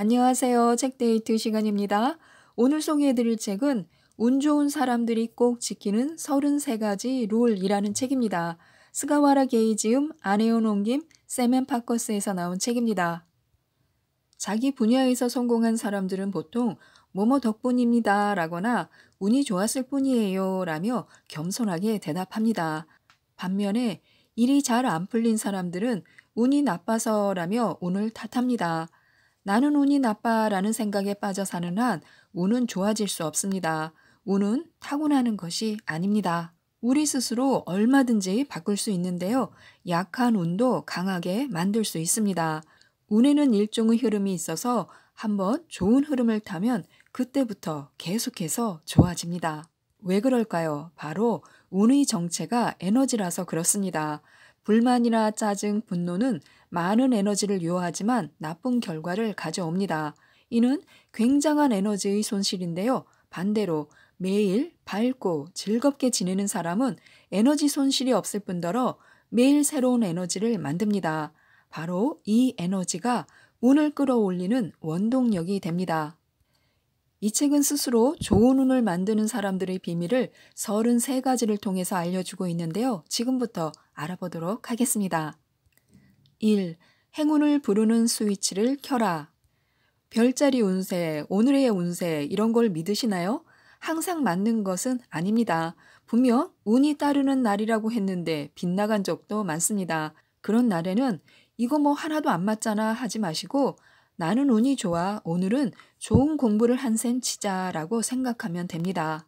안녕하세요. 책데이트 시간입니다. 오늘 소개해드릴 책은 운 좋은 사람들이 꼭 지키는 33가지 룰이라는 책입니다. 스가와라 게이지음, 아네온 옹김, 세멘 파커스에서 나온 책입니다. 자기 분야에서 성공한 사람들은 보통 뭐뭐 덕분입니다 라거나 운이 좋았을 뿐이에요 라며 겸손하게 대답합니다. 반면에 일이 잘 안 풀린 사람들은 운이 나빠서라며 운을 탓합니다. 나는 운이 나빠라는 생각에 빠져 사는 한 운은 좋아질 수 없습니다. 운은 타고나는 것이 아닙니다. 우리 스스로 얼마든지 바꿀 수 있는데요. 약한 운도 강하게 만들 수 있습니다. 운에는 일종의 흐름이 있어서 한번 좋은 흐름을 타면 그때부터 계속해서 좋아집니다. 왜 그럴까요? 바로 운의 정체가 에너지라서 그렇습니다. 불만이나 짜증, 분노는 많은 에너지를 요하지만 나쁜 결과를 가져옵니다. 이는 굉장한 에너지의 손실인데요. 반대로 매일 밝고 즐겁게 지내는 사람은 에너지 손실이 없을 뿐더러 매일 새로운 에너지를 만듭니다. 바로 이 에너지가 운을 끌어올리는 원동력이 됩니다. 이 책은 스스로 좋은 운을 만드는 사람들의 비밀을 33가지를 통해서 알려주고 있는데요. 지금부터 알아보도록 하겠습니다. 1. 행운을 부르는 스위치를 켜라. 별자리 운세, 오늘의 운세 이런 걸 믿으시나요? 항상 맞는 것은 아닙니다. 분명 운이 따르는 날이라고 했는데 빗나간 적도 많습니다. 그런 날에는 이거 뭐 하나도 안 맞잖아 하지 마시고 나는 운이 좋아 오늘은 좋은 공부를 한 셈 치자라고 생각하면 됩니다.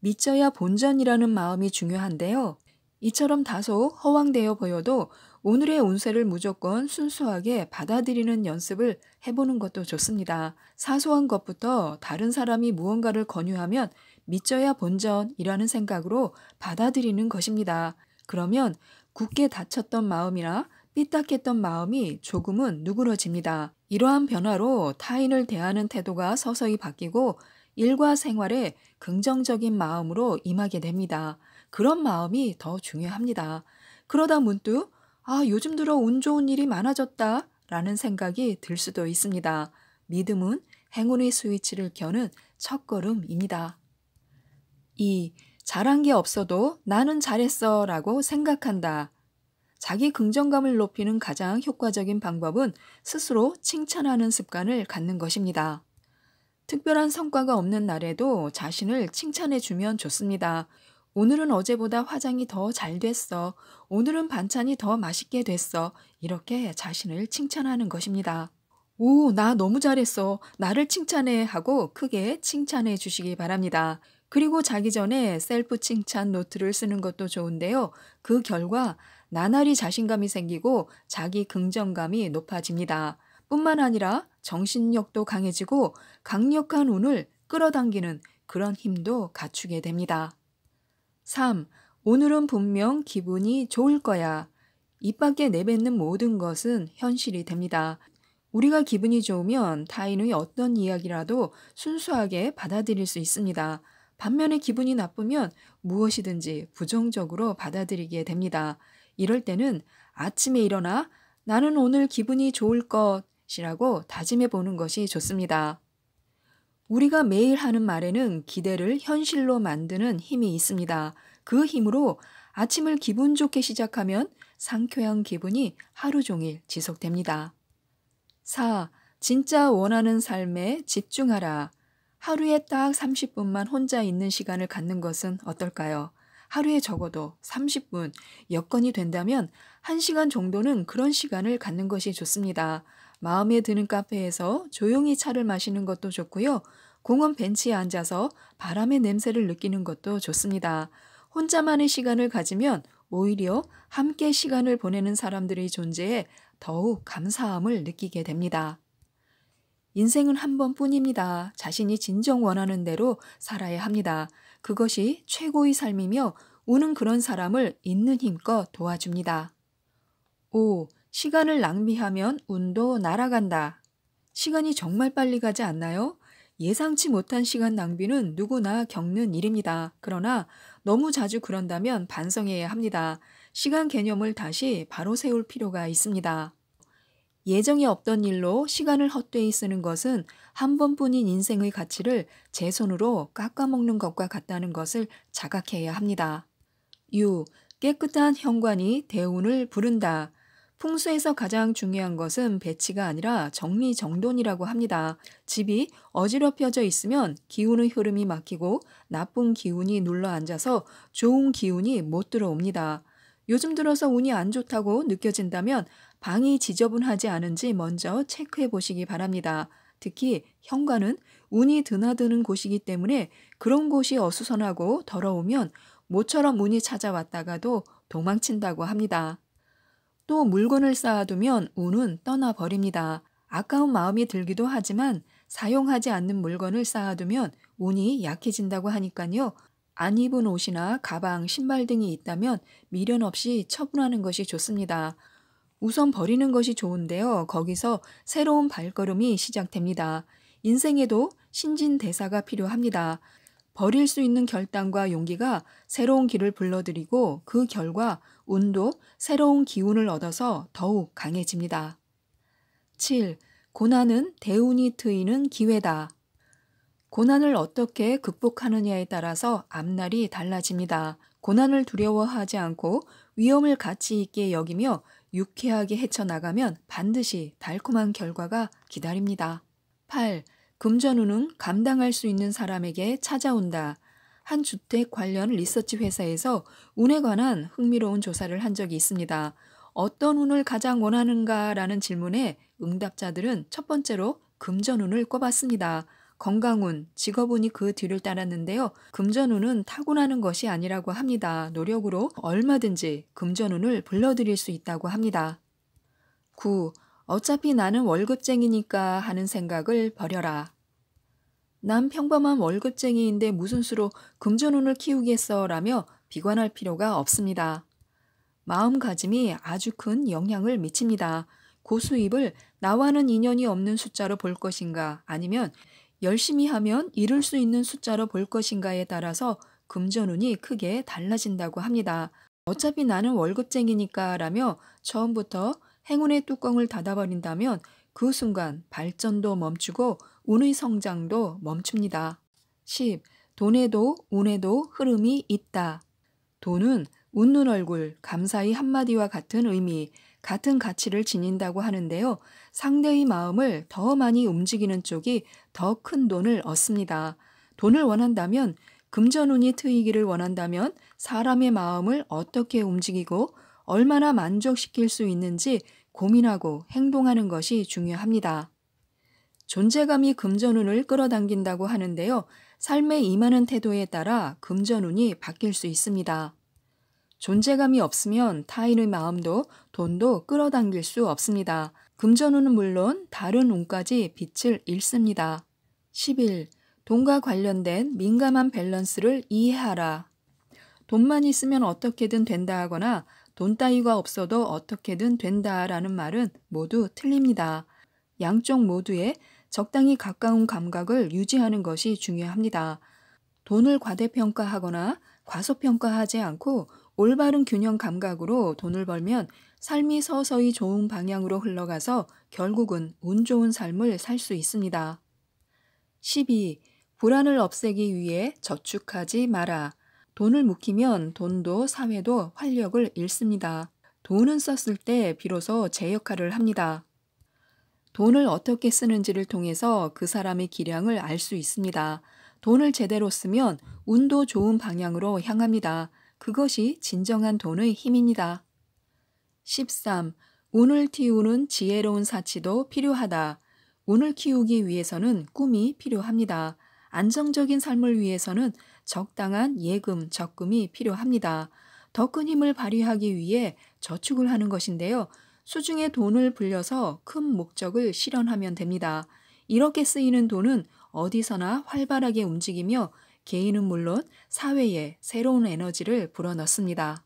믿져야 본전이라는 마음이 중요한데요. 이처럼 다소 허황되어 보여도 오늘의 운세를 무조건 순수하게 받아들이는 연습을 해보는 것도 좋습니다. 사소한 것부터 다른 사람이 무언가를 권유하면 믿져야 본전이라는 생각으로 받아들이는 것입니다. 그러면 굳게 닫혔던 마음이나 삐딱했던 마음이 조금은 누그러집니다. 이러한 변화로 타인을 대하는 태도가 서서히 바뀌고 일과 생활에 긍정적인 마음으로 임하게 됩니다. 그런 마음이 더 중요합니다. 그러다 문득 아, 요즘 들어 운 좋은 일이 많아졌다 라는 생각이 들 수도 있습니다. 믿음은 행운의 스위치를 켜는 첫걸음입니다. 2. 잘한 게 없어도 나는 잘했어 라고 생각한다. 자기 긍정감을 높이는 가장 효과적인 방법은 스스로 칭찬하는 습관을 갖는 것입니다. 특별한 성과가 없는 날에도 자신을 칭찬해주면 좋습니다. 오늘은 어제보다 화장이 더 잘 됐어. 오늘은 반찬이 더 맛있게 됐어. 이렇게 자신을 칭찬하는 것입니다. 오, 나 너무 잘했어. 나를 칭찬해 하고 크게 칭찬해 주시기 바랍니다. 그리고 자기 전에 셀프 칭찬 노트를 쓰는 것도 좋은데요. 그 결과 나날이 자신감이 생기고 자기 긍정감이 높아집니다. 뿐만 아니라 정신력도 강해지고 강력한 운을 끌어당기는 그런 힘도 갖추게 됩니다. 3. 오늘은 분명 기분이 좋을 거야. 입 밖에 내뱉는 모든 것은 현실이 됩니다. 우리가 기분이 좋으면 타인의 어떤 이야기라도 순수하게 받아들일 수 있습니다. 반면에 기분이 나쁘면 무엇이든지 부정적으로 받아들이게 됩니다. 이럴 때는 아침에 일어나 나는 오늘 기분이 좋을 것이라고 다짐해 보는 것이 좋습니다. 우리가 매일 하는 말에는 기대를 현실로 만드는 힘이 있습니다. 그 힘으로 아침을 기분 좋게 시작하면 상쾌한 기분이 하루 종일 지속됩니다. 4. 진짜 원하는 삶에 집중하라. 하루에 딱 30분만 혼자 있는 시간을 갖는 것은 어떨까요? 하루에 적어도 30분, 여건이 된다면 1시간 정도는 그런 시간을 갖는 것이 좋습니다. 마음에 드는 카페에서 조용히 차를 마시는 것도 좋고요. 공원 벤치에 앉아서 바람의 냄새를 느끼는 것도 좋습니다. 혼자만의 시간을 가지면 오히려 함께 시간을 보내는 사람들의 존재에 더욱 감사함을 느끼게 됩니다. 인생은 한 번뿐입니다. 자신이 진정 원하는 대로 살아야 합니다. 그것이 최고의 삶이며 우는 그런 사람을 있는 힘껏 도와줍니다. 5. 시간을 낭비하면 운도 날아간다. 시간이 정말 빨리 가지 않나요? 예상치 못한 시간 낭비는 누구나 겪는 일입니다. 그러나 너무 자주 그런다면 반성해야 합니다. 시간 개념을 다시 바로 세울 필요가 있습니다. 예정이 없던 일로 시간을 헛되이 쓰는 것은 한 번뿐인 인생의 가치를 제 손으로 깎아먹는 것과 같다는 것을 자각해야 합니다. 6. 깨끗한 현관이 대운을 부른다. 풍수에서 가장 중요한 것은 배치가 아니라 정리정돈이라고 합니다. 집이 어지럽혀져 있으면 기운의 흐름이 막히고 나쁜 기운이 눌러앉아서 좋은 기운이 못 들어옵니다. 요즘 들어서 운이 안 좋다고 느껴진다면 방이 지저분하지 않은지 먼저 체크해 보시기 바랍니다. 특히 현관은 운이 드나드는 곳이기 때문에 그런 곳이 어수선하고 더러우면 모처럼 운이 찾아왔다가도 도망친다고 합니다. 또 물건을 쌓아두면 운은 떠나버립니다. 아까운 마음이 들기도 하지만 사용하지 않는 물건을 쌓아두면 운이 약해진다고 하니까요. 안 입은 옷이나 가방, 신발 등이 있다면 미련 없이 처분하는 것이 좋습니다. 우선 버리는 것이 좋은데요. 거기서 새로운 발걸음이 시작됩니다. 인생에도 신진대사가 필요합니다. 버릴 수 있는 결단과 용기가 새로운 길을 불러들이고 그 결과 운도 새로운 기운을 얻어서 더욱 강해집니다. 7. 고난은 대운이 트이는 기회다. 고난을 어떻게 극복하느냐에 따라서 앞날이 달라집니다. 고난을 두려워하지 않고 위험을 가치 있게 여기며 유쾌하게 헤쳐나가면 반드시 달콤한 결과가 기다립니다. 8. 금전운은 감당할 수 있는 사람에게 찾아온다. 한 주택 관련 리서치 회사에서 운에 관한 흥미로운 조사를 한 적이 있습니다. 어떤 운을 가장 원하는가라는 질문에 응답자들은 첫 번째로 금전운을 꼽았습니다. 건강운, 직업운이 그 뒤를 따랐는데요. 금전운은 타고나는 것이 아니라고 합니다. 노력으로 얼마든지 금전운을 불러들일 수 있다고 합니다. 9. 어차피 나는 월급쟁이니까 하는 생각을 버려라. 난 평범한 월급쟁이인데 무슨 수로 금전운을 키우겠어라며 비관할 필요가 없습니다. 마음가짐이 아주 큰 영향을 미칩니다. 고수입을 나와는 인연이 없는 숫자로 볼 것인가 아니면 열심히 하면 이룰 수 있는 숫자로 볼 것인가에 따라서 금전운이 크게 달라진다고 합니다. 어차피 나는 월급쟁이니까 라며 처음부터 행운의 뚜껑을 닫아버린다면 그 순간 발전도 멈추고 운의 성장도 멈춥니다. 10. 돈에도 운에도 흐름이 있다. 돈은 웃는 얼굴, 감사의 한마디와 같은 의미, 같은 가치를 지닌다고 하는데요. 상대의 마음을 더 많이 움직이는 쪽이 더 큰 돈을 얻습니다. 돈을 원한다면 금전운이 트이기를 원한다면 사람의 마음을 어떻게 움직이고 얼마나 만족시킬 수 있는지 고민하고 행동하는 것이 중요합니다. 존재감이 금전운을 끌어당긴다고 하는데요. 삶에 임하는 태도에 따라 금전운이 바뀔 수 있습니다. 존재감이 없으면 타인의 마음도 돈도 끌어당길 수 없습니다. 금전운은 물론 다른 운까지 빛을 잃습니다. 11. 돈과 관련된 민감한 밸런스를 이해하라. 돈만 있으면 어떻게든 된다 하거나 돈 따위가 없어도 어떻게든 된다라는 말은 모두 틀립니다. 양쪽 모두에 적당히 가까운 감각을 유지하는 것이 중요합니다. 돈을 과대평가하거나 과소평가하지 않고 올바른 균형 감각으로 돈을 벌면 삶이 서서히 좋은 방향으로 흘러가서 결국은 운 좋은 삶을 살 수 있습니다. 12. 불안을 없애기 위해 저축하지 마라. 돈을 묵히면 돈도 사회도 활력을 잃습니다. 돈은 썼을 때 비로소 제 역할을 합니다. 돈을 어떻게 쓰는지를 통해서 그 사람의 기량을 알 수 있습니다. 돈을 제대로 쓰면 운도 좋은 방향으로 향합니다. 그것이 진정한 돈의 힘입니다. 13. 운을 틔우는 지혜로운 사치도 필요하다. 운을 키우기 위해서는 꿈이 필요합니다. 안정적인 삶을 위해서는 적당한 예금, 적금이 필요합니다. 더 큰 힘을 발휘하기 위해 저축을 하는 것인데요. 수중에 돈을 불려서 큰 목적을 실현하면 됩니다. 이렇게 쓰이는 돈은 어디서나 활발하게 움직이며 개인은 물론 사회에 새로운 에너지를 불어넣습니다.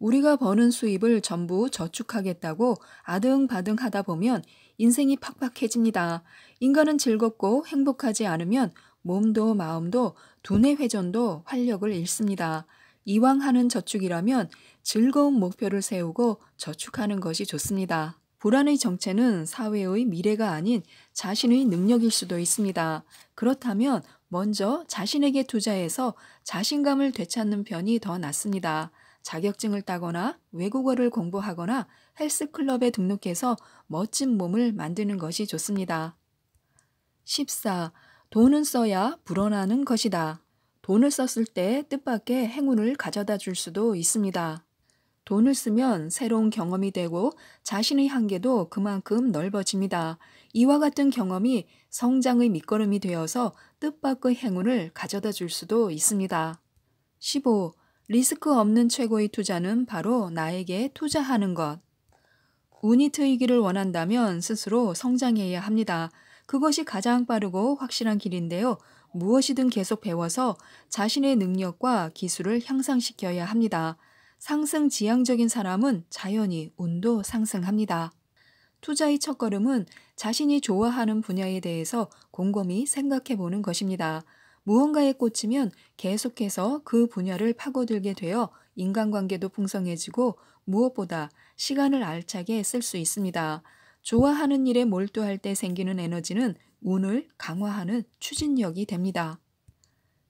우리가 버는 수입을 전부 저축하겠다고 아등바등 하다 보면 인생이 팍팍해집니다. 인간은 즐겁고 행복하지 않으면 몸도 마음도 두뇌 회전도 활력을 잃습니다. 이왕 하는 저축이라면 즐거운 목표를 세우고 저축하는 것이 좋습니다. 불안의 정체는 사회의 미래가 아닌 자신의 능력일 수도 있습니다. 그렇다면 먼저 자신에게 투자해서 자신감을 되찾는 편이 더 낫습니다. 자격증을 따거나 외국어를 공부하거나 헬스클럽에 등록해서 멋진 몸을 만드는 것이 좋습니다. 14. 돈은 써야 불어나는 것이다. 돈을 썼을 때 뜻밖의 행운을 가져다 줄 수도 있습니다. 돈을 쓰면 새로운 경험이 되고 자신의 한계도 그만큼 넓어집니다. 이와 같은 경험이 성장의 밑거름이 되어서 뜻밖의 행운을 가져다 줄 수도 있습니다. 15. 리스크 없는 최고의 투자는 바로 나에게 투자하는 것. 운이 트이기를 원한다면 스스로 성장해야 합니다. 그것이 가장 빠르고 확실한 길인데요. 무엇이든 계속 배워서 자신의 능력과 기술을 향상시켜야 합니다. 상승 지향적인 사람은 자연히 운도 상승합니다. 투자의 첫걸음은 자신이 좋아하는 분야에 대해서 곰곰이 생각해 보는 것입니다. 무언가에 꽂히면 계속해서 그 분야를 파고들게 되어 인간관계도 풍성해지고 무엇보다 시간을 알차게 쓸 수 있습니다. 좋아하는 일에 몰두할 때 생기는 에너지는 운을 강화하는 추진력이 됩니다.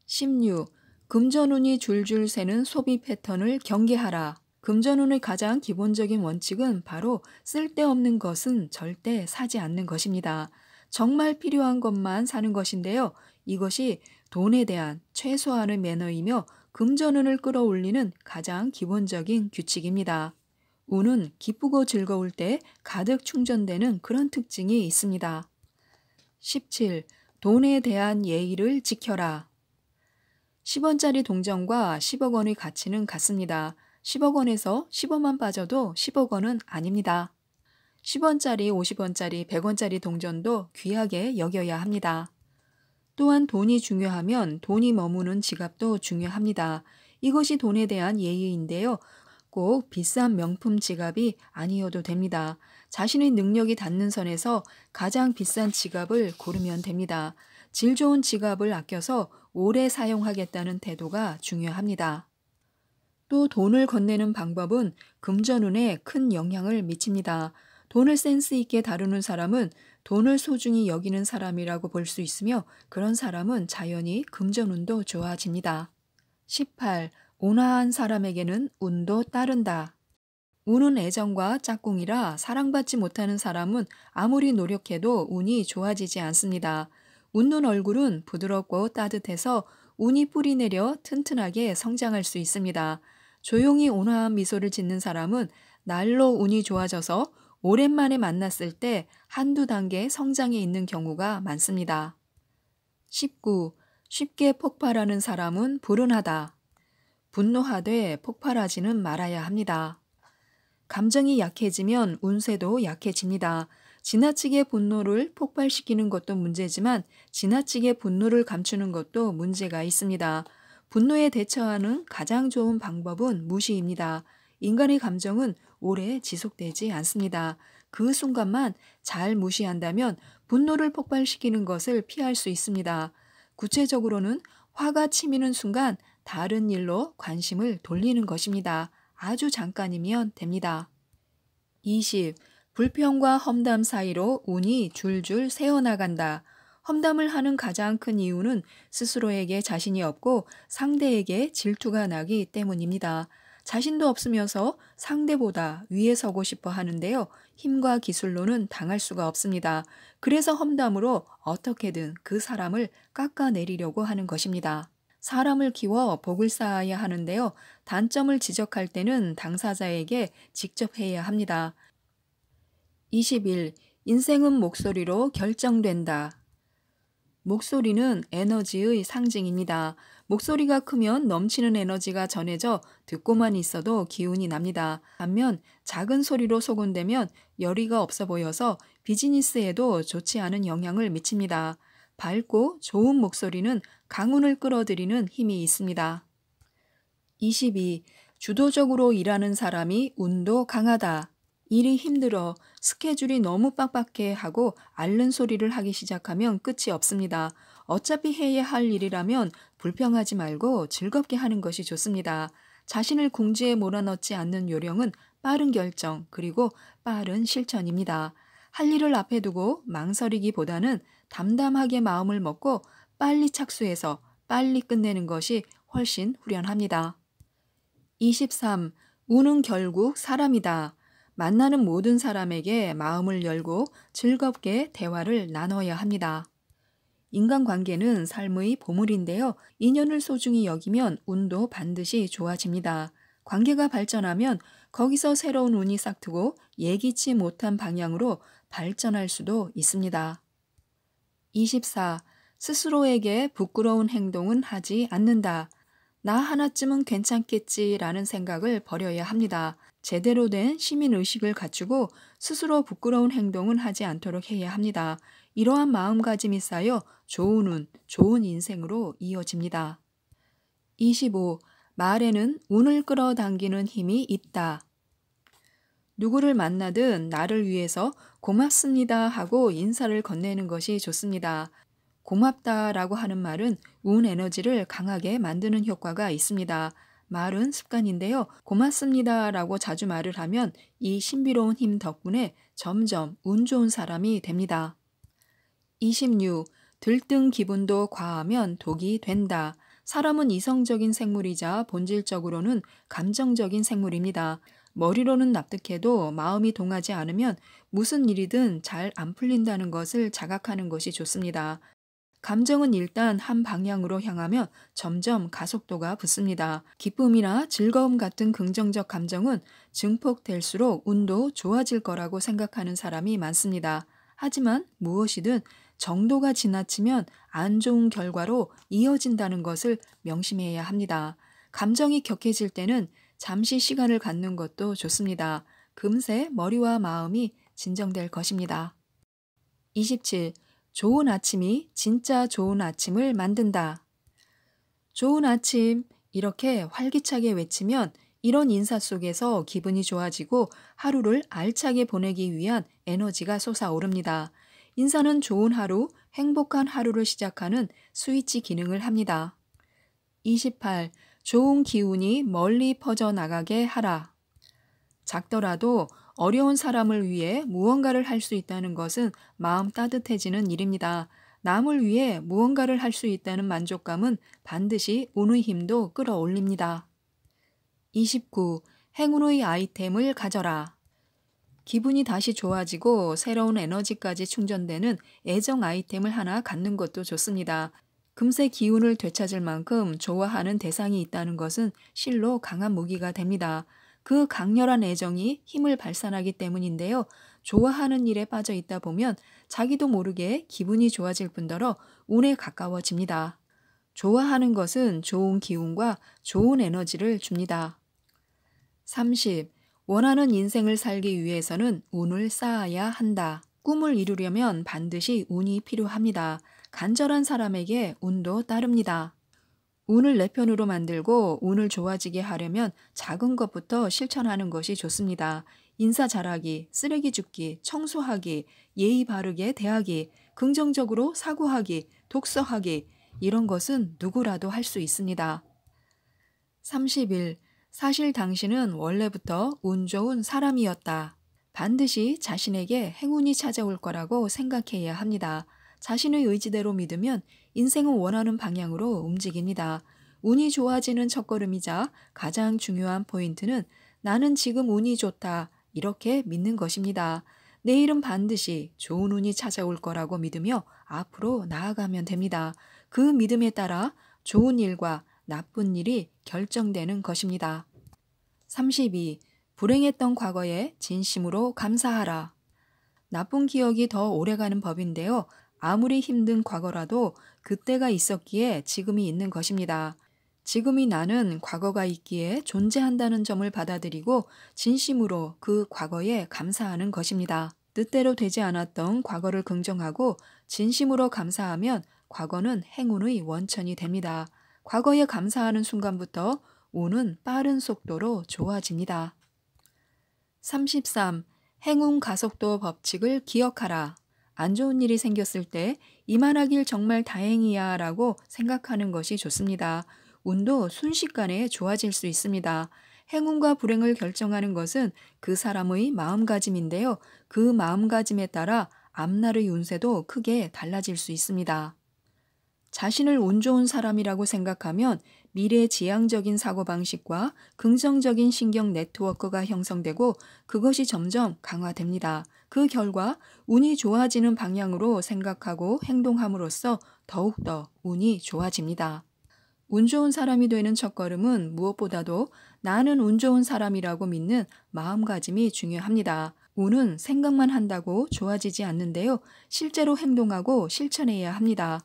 16. 금전운이 줄줄 새는 소비 패턴을 경계하라. 금전운의 가장 기본적인 원칙은 바로 쓸데없는 것은 절대 사지 않는 것입니다. 정말 필요한 것만 사는 것인데요. 이것이 돈에 대한 최소한의 매너이며 금전운을 끌어올리는 가장 기본적인 규칙입니다. 운은 기쁘고 즐거울 때 가득 충전되는 그런 특징이 있습니다. 17. 돈에 대한 예의를 지켜라. 10원짜리 동전과 10억 원의 가치는 같습니다. 10억 원에서 10원만 빠져도 10억 원은 아닙니다. 10원짜리, 50원짜리, 100원짜리 동전도 귀하게 여겨야 합니다. 또한 돈이 중요하면 돈이 머무는 지갑도 중요합니다. 이것이 돈에 대한 예의인데요. 꼭 비싼 명품 지갑이 아니어도 됩니다. 자신의 능력이 닿는 선에서 가장 비싼 지갑을 고르면 됩니다. 질 좋은 지갑을 아껴서 오래 사용하겠다는 태도가 중요합니다. 또 돈을 건네는 방법은 금전운에 큰 영향을 미칩니다. 돈을 센스 있게 다루는 사람은 돈을 소중히 여기는 사람이라고 볼 수 있으며 그런 사람은 자연히 금전운도 좋아집니다. 18. 온화한 사람에게는 운도 따른다. 운은 애정과 짝꿍이라 사랑받지 못하는 사람은 아무리 노력해도 운이 좋아지지 않습니다. 웃는 얼굴은 부드럽고 따뜻해서 운이 뿌리 내려 튼튼하게 성장할 수 있습니다. 조용히 온화한 미소를 짓는 사람은 날로 운이 좋아져서 오랜만에 만났을 때 한두 단계 성장이 있는 경우가 많습니다. 19. 쉽게 폭발하는 사람은 불운하다. 분노하되 폭발하지는 말아야 합니다. 감정이 약해지면 운세도 약해집니다. 지나치게 분노를 폭발시키는 것도 문제지만 지나치게 분노를 감추는 것도 문제가 있습니다. 분노에 대처하는 가장 좋은 방법은 무시입니다. 인간의 감정은 오래 지속되지 않습니다. 그 순간만 잘 무시한다면 분노를 폭발시키는 것을 피할 수 있습니다. 구체적으로는 화가 치미는 순간 다른 일로 관심을 돌리는 것입니다. 아주 잠깐이면 됩니다. 20. 불평과 험담 사이로 운이 줄줄 새어나간다. 험담을 하는 가장 큰 이유는 스스로에게 자신이 없고 상대에게 질투가 나기 때문입니다. 자신도 없으면서 상대보다 위에 서고 싶어 하는데요. 힘과 기술로는 당할 수가 없습니다. 그래서 험담으로 어떻게든 그 사람을 깎아내리려고 하는 것입니다. 사람을 키워 복을 쌓아야 하는데요. 단점을 지적할 때는 당사자에게 직접 해야 합니다. 21. 인생은 목소리로 결정된다. 목소리는 에너지의 상징입니다. 목소리가 크면 넘치는 에너지가 전해져 듣고만 있어도 기운이 납니다. 반면 작은 소리로 소곤되면 열의가 없어 보여서 비즈니스에도 좋지 않은 영향을 미칩니다. 밝고 좋은 목소리는 강운을 끌어들이는 힘이 있습니다. 22. 주도적으로 일하는 사람이 운도 강하다. 일이 힘들어 스케줄이 너무 빡빡해 하고 앓는 소리를 하기 시작하면 끝이 없습니다. 어차피 해야 할 일이라면 불평하지 말고 즐겁게 하는 것이 좋습니다. 자신을 궁지에 몰아넣지 않는 요령은 빠른 결정 그리고 빠른 실천입니다. 할 일을 앞에 두고 망설이기보다는 담담하게 마음을 먹고 빨리 착수해서 빨리 끝내는 것이 훨씬 후련합니다. 23. 운은 결국 사람이다. 만나는 모든 사람에게 마음을 열고 즐겁게 대화를 나눠야 합니다. 인간관계는 삶의 보물인데요. 인연을 소중히 여기면 운도 반드시 좋아집니다. 관계가 발전하면 거기서 새로운 운이 싹트고 예기치 못한 방향으로 발전할 수도 있습니다. 24. 스스로에게 부끄러운 행동은 하지 않는다. 나 하나쯤은 괜찮겠지라는 생각을 버려야 합니다. 제대로 된 시민의식을 갖추고 스스로 부끄러운 행동은 하지 않도록 해야 합니다. 이러한 마음가짐이 쌓여 좋은 운, 좋은 인생으로 이어집니다. 25. 말에는 운을 끌어당기는 힘이 있다. 누구를 만나든 나를 위해서 고맙습니다 하고 인사를 건네는 것이 좋습니다. 고맙다라고 하는 말은 운 에너지를 강하게 만드는 효과가 있습니다. 말은 습관인데요. 고맙습니다라고 자주 말을 하면 이 신비로운 힘 덕분에 점점 운 좋은 사람이 됩니다. 26. 들뜬 기분도 과하면 독이 된다. 사람은 이성적인 생물이자 본질적으로는 감정적인 생물입니다. 머리로는 납득해도 마음이 동하지 않으면 무슨 일이든 잘 안 풀린다는 것을 자각하는 것이 좋습니다. 감정은 일단 한 방향으로 향하면 점점 가속도가 붙습니다. 기쁨이나 즐거움 같은 긍정적 감정은 증폭될수록 운도 좋아질 거라고 생각하는 사람이 많습니다. 하지만 무엇이든 정도가 지나치면 안 좋은 결과로 이어진다는 것을 명심해야 합니다. 감정이 격해질 때는 잠시 시간을 갖는 것도 좋습니다. 금세 머리와 마음이 진정될 것입니다. 27. 좋은 아침이 진짜 좋은 아침을 만든다. 좋은 아침 이렇게 활기차게 외치면 이런 인사 속에서 기분이 좋아지고 하루를 알차게 보내기 위한 에너지가 솟아오릅니다. 인사는 좋은 하루, 행복한 하루를 시작하는 스위치 기능을 합니다. 28. 좋은 기운이 멀리 퍼져나가게 하라. 작더라도 어려운 사람을 위해 무언가를 할 수 있다는 것은 마음 따뜻해지는 일입니다. 남을 위해 무언가를 할 수 있다는 만족감은 반드시 운의 힘도 끌어올립니다. 29. 행운의 아이템을 가져라. 기분이 다시 좋아지고 새로운 에너지까지 충전되는 애정 아이템을 하나 갖는 것도 좋습니다. 금세 기운을 되찾을 만큼 좋아하는 대상이 있다는 것은 실로 강한 무기가 됩니다. 그 강렬한 애정이 힘을 발산하기 때문인데요. 좋아하는 일에 빠져 있다 보면 자기도 모르게 기분이 좋아질 뿐더러 운에 가까워집니다. 좋아하는 것은 좋은 기운과 좋은 에너지를 줍니다. 30. 원하는 인생을 살기 위해서는 운을 쌓아야 한다. 꿈을 이루려면 반드시 운이 필요합니다. 간절한 사람에게 운도 따릅니다. 운을 내 편으로 만들고 운을 좋아지게 하려면 작은 것부터 실천하는 것이 좋습니다. 인사 잘하기, 쓰레기 줍기, 청소하기, 예의 바르게 대하기, 긍정적으로 사고하기, 독서하기 이런 것은 누구라도 할 수 있습니다. 30일 사실 당신은 원래부터 운 좋은 사람이었다. 반드시 자신에게 행운이 찾아올 거라고 생각해야 합니다. 자신의 의지대로 믿으면 인생은 원하는 방향으로 움직입니다. 운이 좋아지는 첫걸음이자 가장 중요한 포인트는 나는 지금 운이 좋다 이렇게 믿는 것입니다. 내일은 반드시 좋은 운이 찾아올 거라고 믿으며 앞으로 나아가면 됩니다. 그 믿음에 따라 좋은 일과 나쁜 일이 결정되는 것입니다. 32. 불행했던 과거에 진심으로 감사하라. 나쁜 기억이 더 오래가는 법인데요. 아무리 힘든 과거라도 그때가 있었기에 지금이 있는 것입니다. 지금이 나는 과거가 있기에 존재한다는 점을 받아들이고 진심으로 그 과거에 감사하는 것입니다. 뜻대로 되지 않았던 과거를 긍정하고 진심으로 감사하면 과거는 행운의 원천이 됩니다. 과거에 감사하는 순간부터 운은 빠른 속도로 좋아집니다. 33. 행운 가속도 법칙을 기억하라. 안 좋은 일이 생겼을 때 이만하길 정말 다행이야 라고 생각하는 것이 좋습니다. 운도 순식간에 좋아질 수 있습니다. 행운과 불행을 결정하는 것은 그 사람의 마음가짐인데요. 그 마음가짐에 따라 앞날의 운세도 크게 달라질 수 있습니다. 자신을 운 좋은 사람이라고 생각하면 미래 지향적인 사고방식과 긍정적인 신경 네트워크가 형성되고 그것이 점점 강화됩니다. 그 결과 운이 좋아지는 방향으로 생각하고 행동함으로써 더욱더 운이 좋아집니다. 운 좋은 사람이 되는 첫걸음은 무엇보다도 나는 운 좋은 사람이라고 믿는 마음가짐이 중요합니다. 운은 생각만 한다고 좋아지지 않는데요. 실제로 행동하고 실천해야 합니다.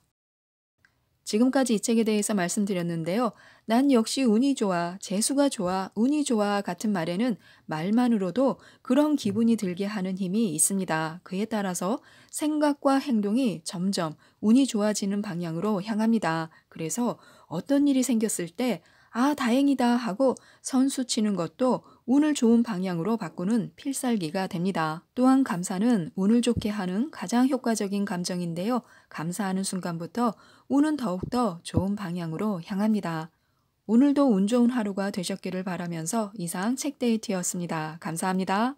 지금까지 이 책에 대해서 말씀드렸는데요. 난 역시 운이 좋아, 재수가 좋아, 운이 좋아 같은 말에는 말만으로도 그런 기분이 들게 하는 힘이 있습니다. 그에 따라서 생각과 행동이 점점 운이 좋아지는 방향으로 향합니다. 그래서 어떤 일이 생겼을 때, 아, 다행이다 하고 선수 치는 것도 운을 좋은 방향으로 바꾸는 필살기가 됩니다. 또한 감사는 운을 좋게 하는 가장 효과적인 감정인데요. 감사하는 순간부터 운은 더욱더 좋은 방향으로 향합니다. 오늘도 운 좋은 하루가 되셨기를 바라면서 이상 책데이트였습니다. 감사합니다.